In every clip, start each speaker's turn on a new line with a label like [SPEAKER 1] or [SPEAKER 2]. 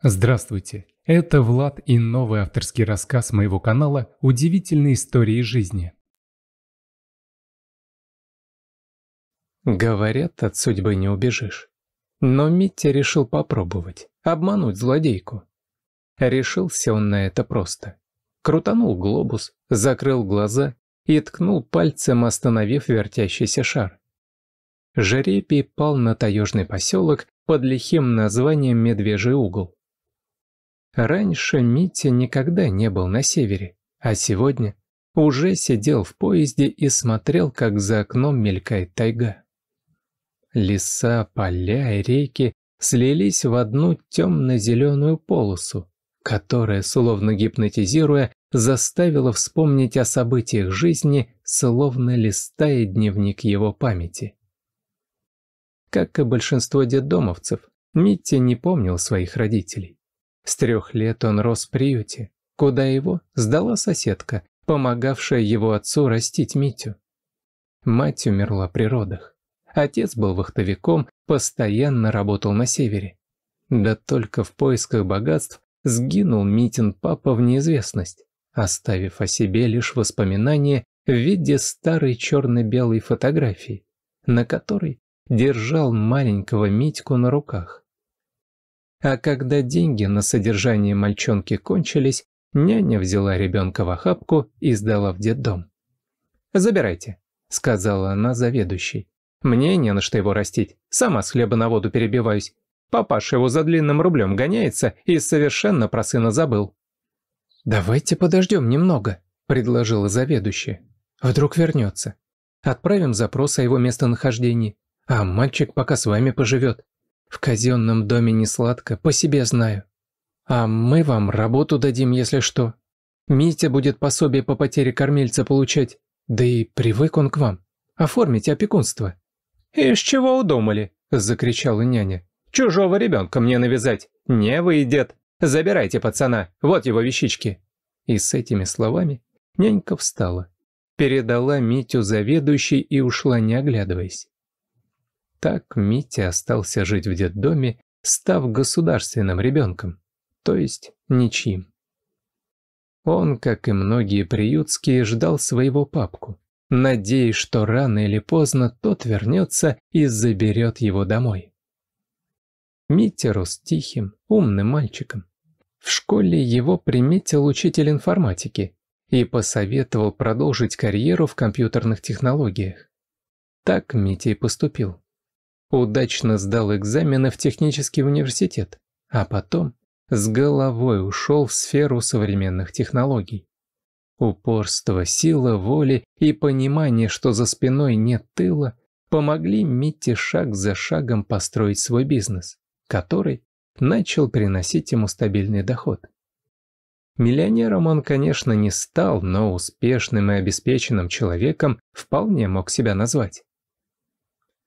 [SPEAKER 1] Здравствуйте, это Влад и новый авторский рассказ моего канала «Удивительные истории жизни». Говорят, от судьбы не убежишь. Но Митя решил попробовать, обмануть злодейку. Решился он на это просто. Крутанул глобус, закрыл глаза и ткнул пальцем, остановив вертящийся шар. Жеребий пал на таежный поселок под лихим названием «Медвежий угол». Раньше Митя никогда не был на севере, а сегодня уже сидел в поезде и смотрел, как за окном мелькает тайга. Леса, поля и реки слились в одну темно-зеленую полосу, которая, словно гипнотизируя, заставила вспомнить о событиях жизни, словно листая дневник его памяти. Как и большинство детдомовцев, Митя не помнил своих родителей. С трех лет он рос в приюте, куда его сдала соседка, помогавшая его отцу растить Митю. Мать умерла при родах. Отец был вахтовиком, постоянно работал на севере. Да только в поисках богатств сгинул Митин папа в неизвестность, оставив о себе лишь воспоминания в виде старой черно-белой фотографии, на которой держал маленького Митьку на руках. А когда деньги на содержание мальчонки кончились, няня взяла ребенка в охапку и сдала в детдом. «Забирайте», — сказала она заведующей. «Мне не на что его растить. Сама с хлеба на воду перебиваюсь. Папаша его за длинным рублем гоняется и совершенно про сына забыл». «Давайте подождем немного», — предложила заведующая. «Вдруг вернется. Отправим запрос о его местонахождении, а мальчик пока с вами поживет. В казенном доме не сладко, по себе знаю. А мы вам работу дадим, если что. Митя будет пособие по потере кормильца получать. Да и привык он к вам. Оформите опекунство». «Из чего удумали?» – закричала няня. «Чужого ребенка мне навязать. Не выйдет. Забирайте пацана, вот его вещички». И с этими словами нянька встала, передала Митю заведующей и ушла, не оглядываясь. Так Митя остался жить в детдоме, став государственным ребенком, то есть ничьим. Он, как и многие приютские, ждал своего папку, надеясь, что рано или поздно тот вернется и заберет его домой. Митя рос тихим, умным мальчиком. В школе его приметил учитель информатики и посоветовал продолжить карьеру в компьютерных технологиях. Так Митя и поступил удачно сдал экзамены в технический университет, а потом с головой ушел в сферу современных технологий. Упорство, сила воли и понимание, что за спиной нет тыла, помогли Митте шаг за шагом построить свой бизнес, который начал приносить ему стабильный доход. Миллионером он, конечно, не стал, но успешным и обеспеченным человеком вполне мог себя назвать.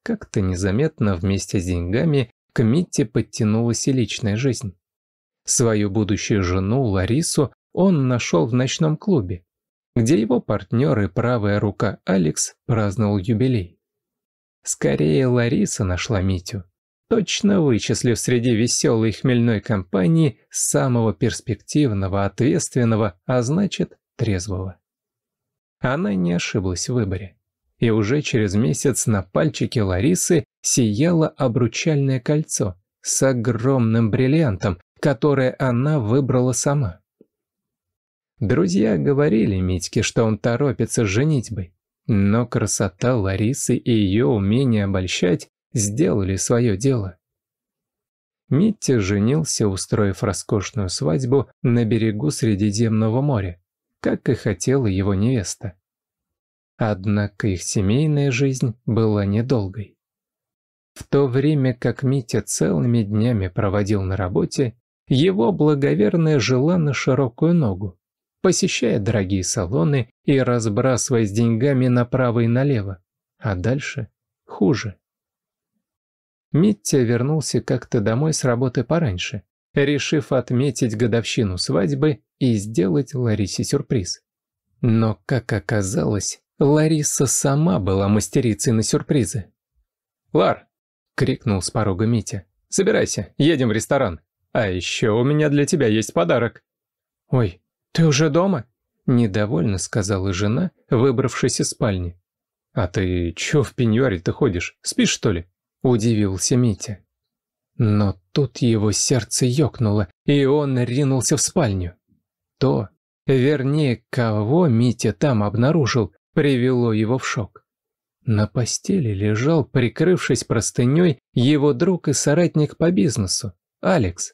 [SPEAKER 1] Как-то незаметно вместе с деньгами к Митте подтянулась и личная жизнь. Свою будущую жену Ларису он нашел в ночном клубе, где его партнер и правая рука Алекс праздновал юбилей. Скорее Лариса нашла Митю, точно вычислив среди веселой хмельной компании самого перспективного, ответственного, а значит трезвого. Она не ошиблась в выборе и уже через месяц на пальчике Ларисы сияло обручальное кольцо с огромным бриллиантом, которое она выбрала сама. Друзья говорили Митьке, что он торопится с женитьбой, но красота Ларисы и ее умение обольщать сделали свое дело. Митя женился, устроив роскошную свадьбу на берегу Средиземного моря, как и хотела его невеста. Однако их семейная жизнь была недолгой. В то время как Митя целыми днями проводил на работе, его благоверная жила на широкую ногу, посещая дорогие салоны и разбрасываясь деньгами направо и налево, а дальше хуже. Митя вернулся как-то домой с работы пораньше, решив отметить годовщину свадьбы и сделать Ларисе сюрприз. Но, как оказалось, Лариса сама была мастерицей на сюрпризы. «Лар!» — крикнул с порога Митя. «Собирайся, едем в ресторан. А еще у меня для тебя есть подарок». «Ой, ты уже дома?» — недовольно сказала жена, выбравшись из спальни. «А ты че в пеньюаре-то ходишь? Спишь, что ли?» — удивился Митя. Но тут его сердце ёкнуло, и он ринулся в спальню. То, вернее, кого Митя там обнаружил, привело его в шок. На постели лежал, прикрывшись простыней, его друг и соратник по бизнесу, Алекс.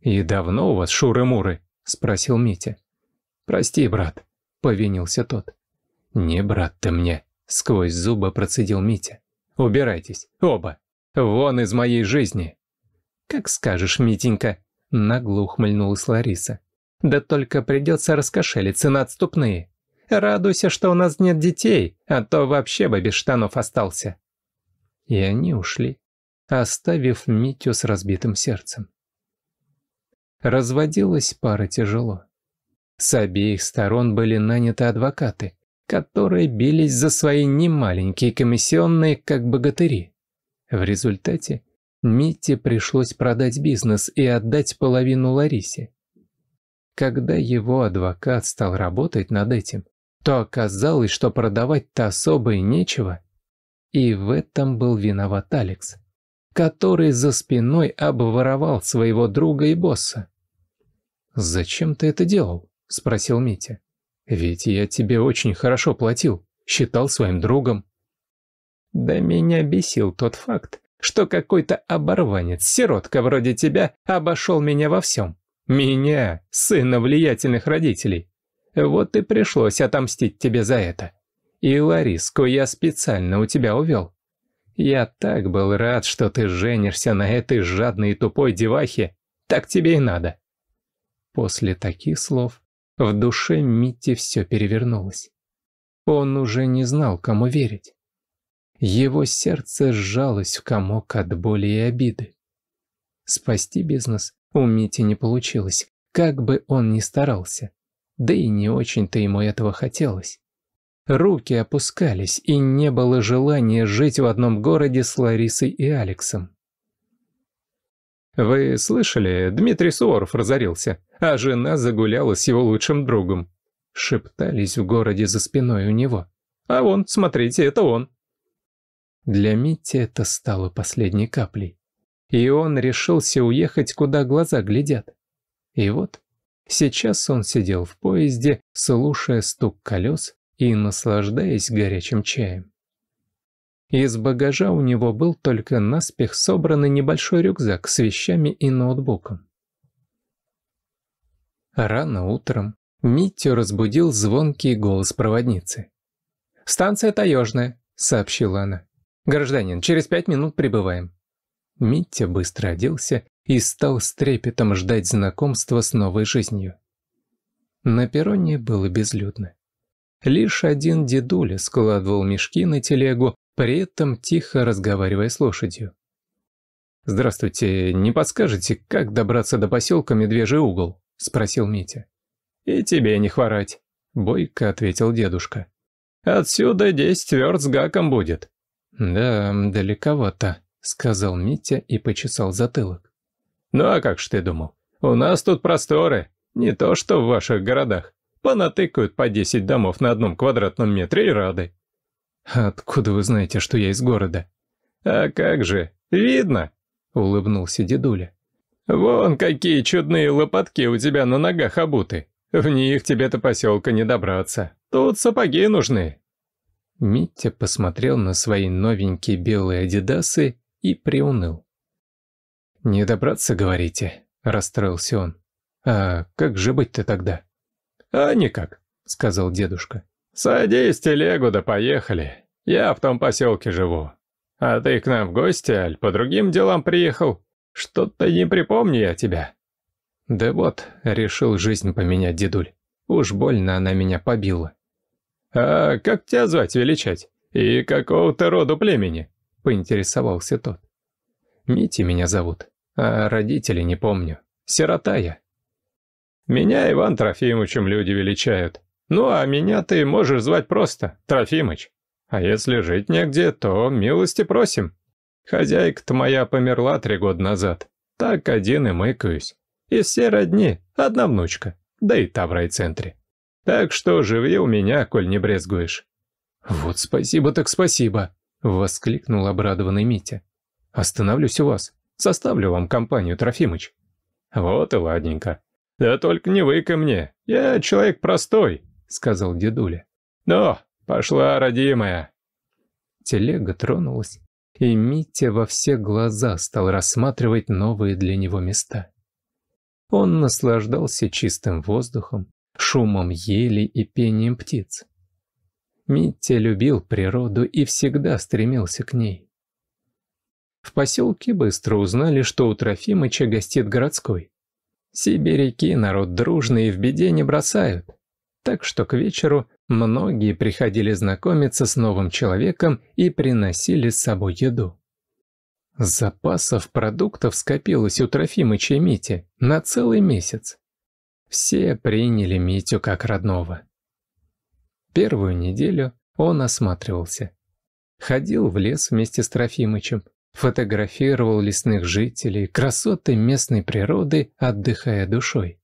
[SPEAKER 1] «И давно у вас шуры-муры?» — спросил Митя. «Прости, брат», — повинился тот. «Не брат ты мне», — сквозь зубы процедил Митя. «Убирайтесь, оба! Вон из моей жизни!» «Как скажешь, Митенька», — нагло ухмыльнулась Лариса. «Да только придется раскошелиться на отступные». Радуйся, что у нас нет детей, а то вообще бы без штанов остался». И они ушли, оставив Митю с разбитым сердцем. Разводилась пара тяжело. С обеих сторон были наняты адвокаты, которые бились за свои немаленькие комиссионные, как богатыри. В результате Мите пришлось продать бизнес и отдать половину Ларисе. Когда его адвокат стал работать над этим, то оказалось, что продавать-то особо и нечего. И в этом был виноват Алекс, который за спиной обворовал своего друга и босса. «Зачем ты это делал?» – спросил Митя. «Ведь я тебе очень хорошо платил, считал своим другом». «Да меня бесил тот факт, что какой-то оборванец, сиротка вроде тебя, обошел меня во всем. Меня, сына влиятельных родителей. Вот и пришлось отомстить тебе за это. И Лариску я специально у тебя увел. Я так был рад, что ты женишься на этой жадной и тупой девахе. Так тебе и надо. После таких слов в душе Митти все перевернулось. Он уже не знал, кому верить. Его сердце сжалось в комок от боли и обиды. Спасти бизнес у Мити не получилось, как бы он ни старался да и не очень-то ему этого хотелось. Руки опускались, и не было желания жить в одном городе с Ларисой и Алексом. «Вы слышали, Дмитрий Суворов разорился, а жена загуляла с его лучшим другом», — шептались в городе за спиной у него. «А вон, смотрите, это он». Для Мити это стало последней каплей. И он решился уехать, куда глаза глядят. И вот Сейчас он сидел в поезде, слушая стук колес и наслаждаясь горячим чаем. Из багажа у него был только наспех собранный небольшой рюкзак с вещами и ноутбуком. Рано утром Митю разбудил звонкий голос проводницы. «Станция таежная», — сообщила она. «Гражданин, через пять минут прибываем». Митя быстро оделся и стал с трепетом ждать знакомства с новой жизнью. На перроне было безлюдно. Лишь один дедуля складывал мешки на телегу, при этом тихо разговаривая с лошадью. «Здравствуйте, не подскажете, как добраться до поселка Медвежий угол?» – спросил Митя. «И тебе не хворать», – бойко ответил дедушка. «Отсюда десять верт с гаком будет». «Да, далековато», – сказал Митя и почесал затылок. Ну а как ж ты думал? У нас тут просторы, не то что в ваших городах. Понатыкают по десять домов на одном квадратном метре и рады. Откуда вы знаете, что я из города? А как же, видно, улыбнулся дедуля. Вон какие чудные лопатки у тебя на ногах обуты. В них тебе до поселка не добраться. Тут сапоги нужны. Митя посмотрел на свои новенькие белые адидасы и приуныл. «Не добраться, говорите?» – расстроился он. «А как же быть-то тогда?» «А никак», – сказал дедушка. «Садись телегу да поехали. Я в том поселке живу. А ты к нам в гости, аль по другим делам приехал? Что-то не припомню я тебя». «Да вот, решил жизнь поменять, дедуль. Уж больно она меня побила». «А как тебя звать величать? И какого ты роду племени?» – поинтересовался тот. «Мити меня зовут», а родителей не помню. Сирота я. Меня Иван Трофимовичем люди величают. Ну а меня ты можешь звать просто Трофимыч. А если жить негде, то милости просим. Хозяйка-то моя померла три года назад. Так один и мыкаюсь. И все родни, одна внучка, да и та в райцентре. Так что живи у меня, коль не брезгуешь». «Вот спасибо так спасибо», — воскликнул обрадованный Митя. «Остановлюсь у вас. Составлю вам компанию, Трофимыч». «Вот и ладненько. Да только не вы ко мне. Я человек простой», — сказал дедуля. «Ну, пошла, родимая». Телега тронулась, и Митя во все глаза стал рассматривать новые для него места. Он наслаждался чистым воздухом, шумом ели и пением птиц. Митя любил природу и всегда стремился к ней. В поселке быстро узнали, что у Трофимыча гостит городской. Сибиряки народ дружный и в беде не бросают. Так что к вечеру многие приходили знакомиться с новым человеком и приносили с собой еду. Запасов продуктов скопилось у Трофимыча и Мити на целый месяц. Все приняли Митю как родного. Первую неделю он осматривался. Ходил в лес вместе с Трофимычем, фотографировал лесных жителей, красоты местной природы, отдыхая душой.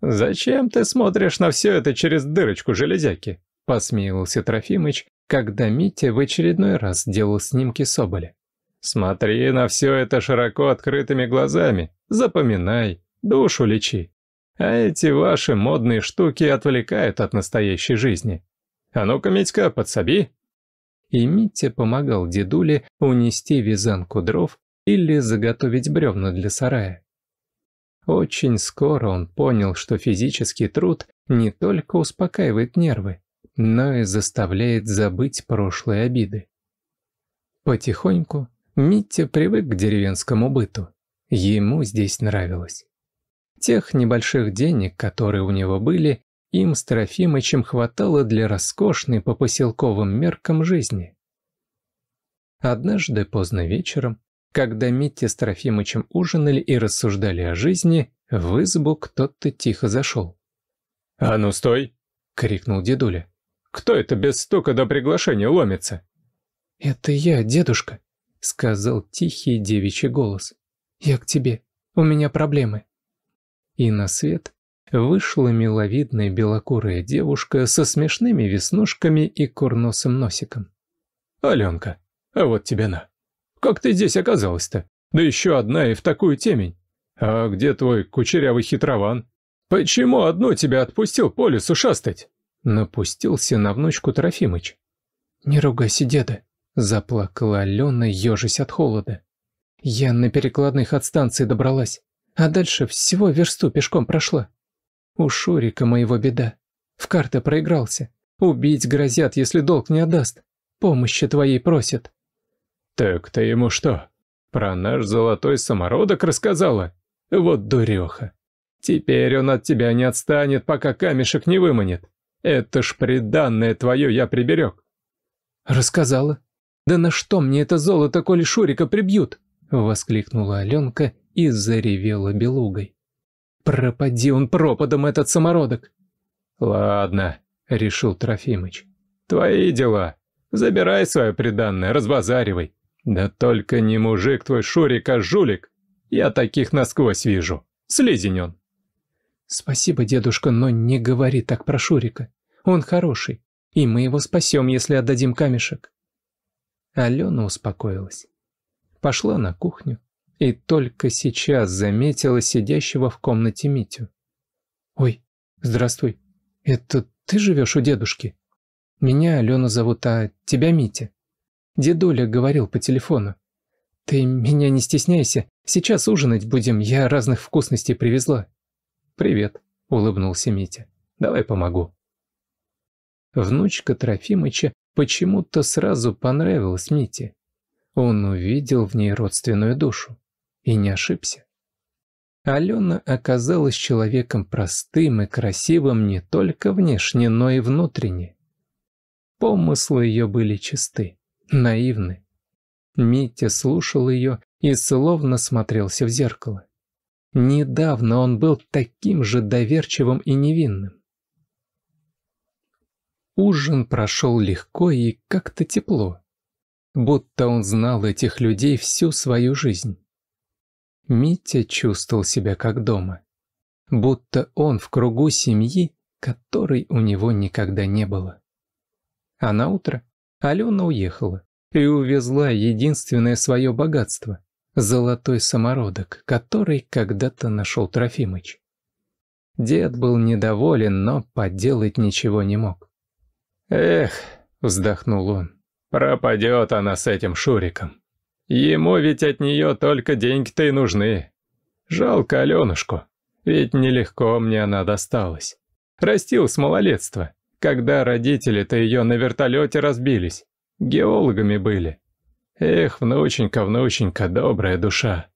[SPEAKER 1] «Зачем ты смотришь на все это через дырочку железяки?» — посмеивался Трофимыч, когда Митя в очередной раз делал снимки Соболя. «Смотри на все это широко открытыми глазами, запоминай, душу лечи. А эти ваши модные штуки отвлекают от настоящей жизни. А ну-ка, Митька, подсоби!» и Митя помогал дедуле унести вязанку дров или заготовить бревна для сарая. Очень скоро он понял, что физический труд не только успокаивает нервы, но и заставляет забыть прошлые обиды. Потихоньку Митя привык к деревенскому быту. Ему здесь нравилось. Тех небольших денег, которые у него были, им с Трофимычем хватало для роскошной по поселковым меркам жизни. Однажды поздно вечером, когда Митя с Трофимычем ужинали и рассуждали о жизни, в избу кто-то тихо зашел. «А ну стой!» — крикнул дедуля. «Кто это без стука до приглашения ломится?» «Это я, дедушка», — сказал тихий девичий голос. «Я к тебе. У меня проблемы». И на свет вышла миловидная белокурая девушка со смешными веснушками и курносым носиком. «Аленка, а вот тебе на. Как ты здесь оказалась-то? Да еще одна и в такую темень. А где твой кучерявый хитрован? Почему одну тебя отпустил по лесу шастать?» Напустился на внучку Трофимыч. «Не ругайся, деда», — заплакала Алена, ежась от холода. «Я на перекладных от станции добралась, а дальше всего версту пешком прошла. У Шурика моего беда. В карты проигрался. Убить грозят, если долг не отдаст. Помощи твоей просят». «Так ты ему что, про наш золотой самородок рассказала? Вот дуреха. Теперь он от тебя не отстанет, пока камешек не выманет. Это ж преданное твое я приберег». «Рассказала? Да на что мне это золото, коли Шурика прибьют?» — воскликнула Аленка и заревела белугой. Пропади он пропадом, этот самородок. Ладно, решил Трофимыч. Твои дела. Забирай свое приданное, разбазаривай. Да только не мужик твой Шурик, а жулик. Я таких насквозь вижу. Слизень он. Спасибо, дедушка, но не говори так про Шурика. Он хороший, и мы его спасем, если отдадим камешек. Алена успокоилась. Пошла на кухню, и только сейчас заметила сидящего в комнате Митю. «Ой, здравствуй, это ты живешь у дедушки? Меня Алена зовут, а тебя Митя. Дедуля говорил по телефону. Ты меня не стесняйся, сейчас ужинать будем, я разных вкусностей привезла». «Привет», — улыбнулся Митя, — «давай помогу». Внучка Трофимыча почему-то сразу понравилась Мите. Он увидел в ней родственную душу и не ошибся. Алена оказалась человеком простым и красивым не только внешне, но и внутренне. Помыслы ее были чисты, наивны. Митя слушал ее и словно смотрелся в зеркало. Недавно он был таким же доверчивым и невинным. Ужин прошел легко и как-то тепло, будто он знал этих людей всю свою жизнь. Митя чувствовал себя как дома. Будто он в кругу семьи, которой у него никогда не было. А на утро Алена уехала и увезла единственное свое богатство – золотой самородок, который когда-то нашел Трофимыч. Дед был недоволен, но поделать ничего не мог. «Эх», – вздохнул он, – «пропадет она с этим Шуриком». Ему ведь от нее только деньги-то и нужны. Жалко Аленушку, ведь нелегко мне она досталась. Растил с малолетства, когда родители-то ее на вертолете разбились, геологами были. Эх, внученька, внученька, добрая душа.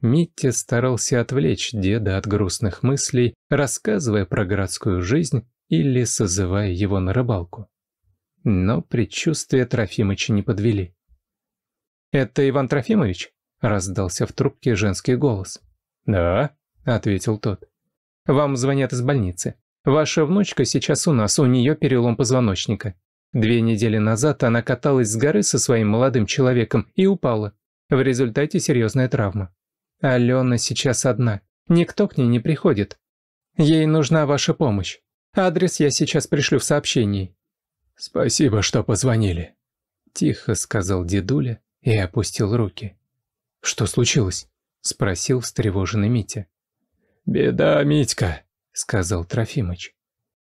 [SPEAKER 1] Митти старался отвлечь деда от грустных мыслей, рассказывая про городскую жизнь или созывая его на рыбалку. Но предчувствия Трофимыча не подвели. «Это Иван Трофимович?» – раздался в трубке женский голос. «Да», – ответил тот. «Вам звонят из больницы. Ваша внучка сейчас у нас, у нее перелом позвоночника. Две недели назад она каталась с горы со своим молодым человеком и упала. В результате серьезная травма. Алена сейчас одна. Никто к ней не приходит. Ей нужна ваша помощь. Адрес я сейчас пришлю в сообщении». «Спасибо, что позвонили», – тихо сказал дедуля и опустил руки. «Что случилось?» — спросил встревоженный Митя. «Беда, Митька», — сказал Трофимыч.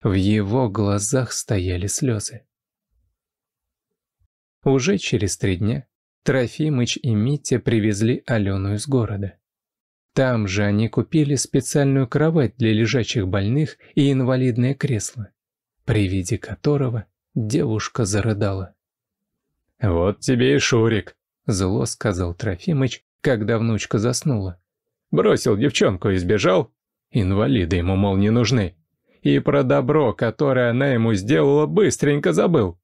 [SPEAKER 1] В его глазах стояли слезы. Уже через три дня Трофимыч и Митя привезли Алену из города. Там же они купили специальную кровать для лежачих больных и инвалидное кресло, при виде которого девушка зарыдала. «Вот тебе и Шурик», — зло сказал Трофимыч, когда внучка заснула. «Бросил девчонку и сбежал. Инвалиды ему, мол, не нужны. И про добро, которое она ему сделала, быстренько забыл».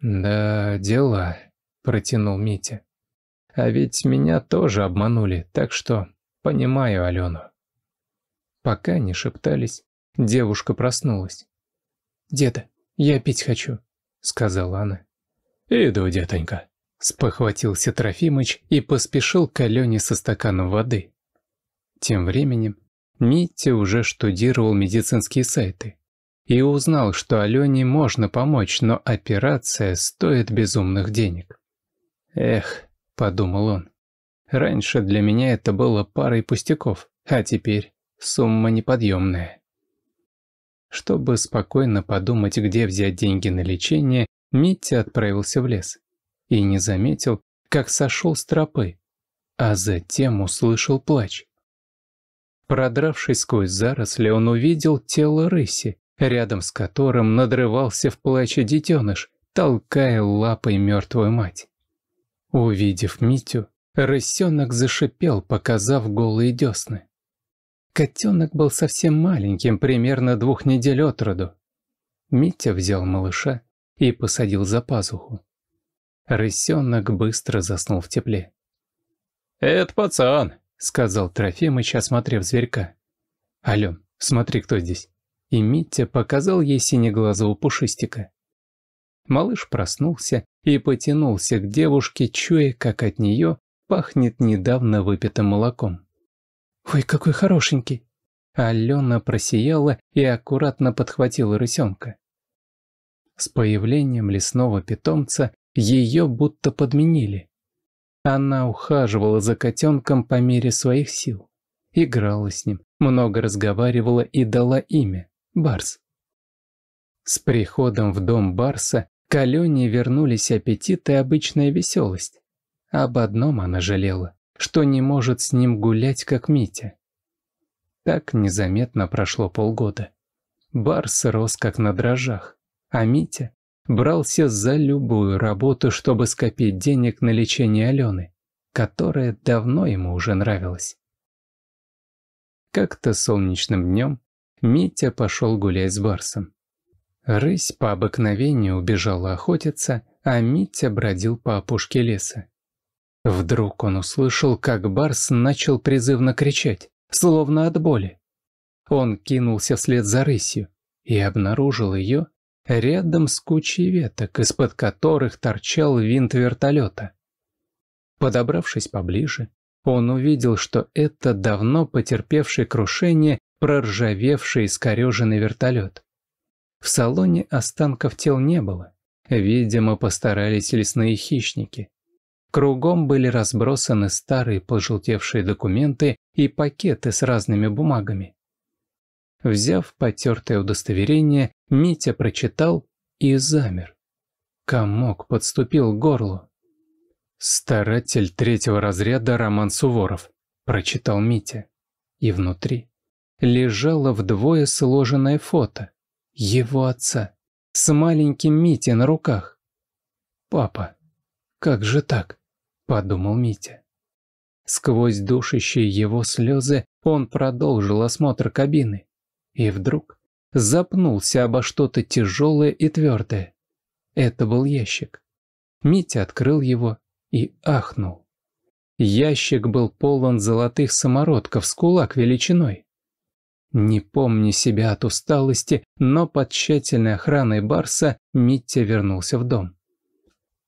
[SPEAKER 1] «Да, дела», — протянул Митя. «А ведь меня тоже обманули, так что понимаю Алену». Пока не шептались, девушка проснулась. «Деда, я пить хочу», — сказала она. «Иду, детонька», – спохватился Трофимыч и поспешил к Алене со стаканом воды. Тем временем Митя уже штудировал медицинские сайты и узнал, что Алене можно помочь, но операция стоит безумных денег. «Эх», – подумал он, – «раньше для меня это было парой пустяков, а теперь сумма неподъемная». Чтобы спокойно подумать, где взять деньги на лечение, Митти отправился в лес и не заметил, как сошел с тропы, а затем услышал плач. Продравшись сквозь заросли, он увидел тело рыси, рядом с которым надрывался в плаче детеныш, толкая лапой мертвую мать. Увидев Митю, рысенок зашипел, показав голые десны. Котенок был совсем маленьким, примерно двух недель от роду. Митя взял малыша и посадил за пазуху. Рысенок быстро заснул в тепле. «Это пацан!» — сказал Трофимыч, осмотрев зверька. Алён, смотри, кто здесь!» И Митя показал ей синеглазого пушистика. Малыш проснулся и потянулся к девушке, чуя, как от нее пахнет недавно выпитым молоком. «Ой, какой хорошенький!» Алена просияла и аккуратно подхватила рысенка. С появлением лесного питомца ее будто подменили. Она ухаживала за котенком по мере своих сил. Играла с ним, много разговаривала и дала имя – Барс. С приходом в дом Барса к Алене вернулись аппетит и обычная веселость. Об одном она жалела, что не может с ним гулять, как Митя. Так незаметно прошло полгода. Барс рос как на дрожжах. А Митя брался за любую работу, чтобы скопить денег на лечение Алены, которая давно ему уже нравилась. Как-то солнечным днем Митя пошел гулять с Барсом. Рысь по обыкновению убежала охотиться, а Митя бродил по опушке леса. Вдруг он услышал, как Барс начал призывно кричать, словно от боли. Он кинулся вслед за рысью и обнаружил ее рядом с кучей веток, из-под которых торчал винт вертолета. Подобравшись поближе, он увидел, что это давно потерпевший крушение, проржавевший искореженный вертолет. В салоне останков тел не было. Видимо, постарались лесные хищники. Кругом были разбросаны старые пожелтевшие документы и пакеты с разными бумагами. Взяв потертое удостоверение, Митя прочитал и замер. Комок подступил к горлу. «Старатель третьего разряда Роман Суворов», — прочитал Митя. И внутри лежало вдвое сложенное фото его отца с маленьким Митей на руках. «Папа, как же так?» — подумал Митя. Сквозь душащие его слезы он продолжил осмотр кабины. И вдруг запнулся обо что-то тяжелое и твердое. Это был ящик. Митя открыл его и ахнул. Ящик был полон золотых самородков с кулак величиной. Не помни себя от усталости, но под тщательной охраной Барса Митя вернулся в дом.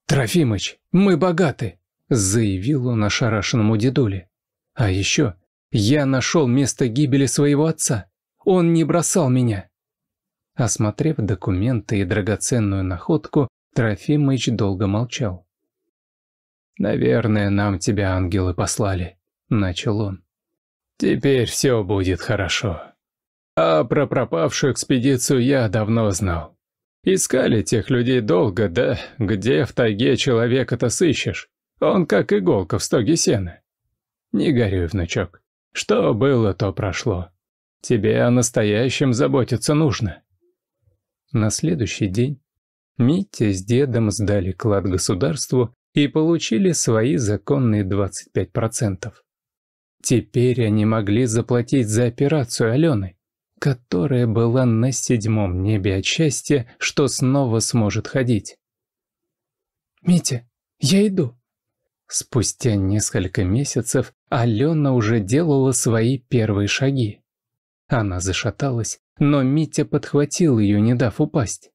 [SPEAKER 1] «Трофимыч, мы богаты!» – заявил он ошарашенному дедуле. «А еще я нашел место гибели своего отца. Он не бросал меня. Осмотрев документы и драгоценную находку, Трофимыч долго молчал. «Наверное, нам тебя ангелы послали», — начал он. «Теперь все будет хорошо. А про пропавшую экспедицию я давно знал. Искали тех людей долго, да где в тайге человека-то сыщешь? Он как иголка в стоге сена. Не горюй, внучок. Что было, то прошло. Тебе о настоящем заботиться нужно. На следующий день Митя с дедом сдали клад государству и получили свои законные 25%. Теперь они могли заплатить за операцию Алены, которая была на седьмом небе от счастья, что снова сможет ходить. «Митя, я иду!» Спустя несколько месяцев Алена уже делала свои первые шаги. Она зашаталась, но Митя подхватил ее, не дав упасть.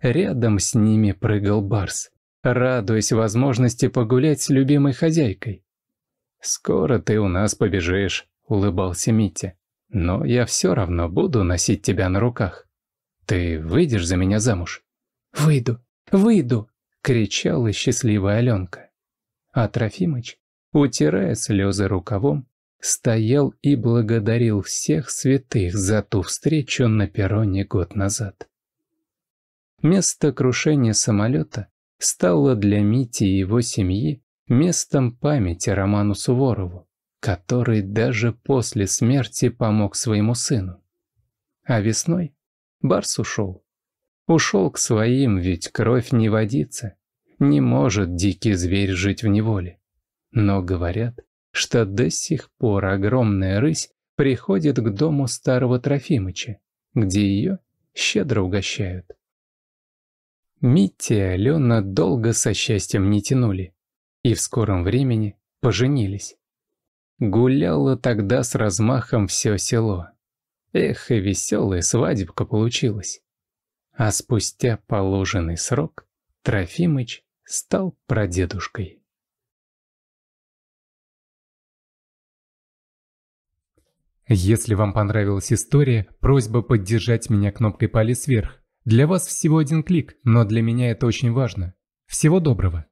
[SPEAKER 1] Рядом с ними прыгал Барс, радуясь возможности погулять с любимой хозяйкой. «Скоро ты у нас побежишь», — улыбался Митя. «Но я все равно буду носить тебя на руках. Ты выйдешь за меня замуж?» «Выйду! Выйду!» — кричала счастливая Аленка. А Трофимыч, утирая слезы рукавом, стоял и благодарил всех святых за ту встречу на перроне год назад. Место крушения самолета стало для Мити и его семьи местом памяти Роману Суворову, который даже после смерти помог своему сыну. А весной Барс ушел. Ушел к своим, ведь кровь не водится. Не может дикий зверь жить в неволе. Но, говорят, что до сих пор огромная рысь приходит к дому старого Трофимыча, где ее щедро угощают. Митя и Алена долго со счастьем не тянули и в скором времени поженились. Гуляло тогда с размахом все село. Эх, и веселая свадебка получилась. А спустя положенный срок Трофимыч стал прадедушкой. Если вам понравилась история, просьба поддержать меня кнопкой палец вверх. Для вас всего один клик, но для меня это очень важно. Всего доброго!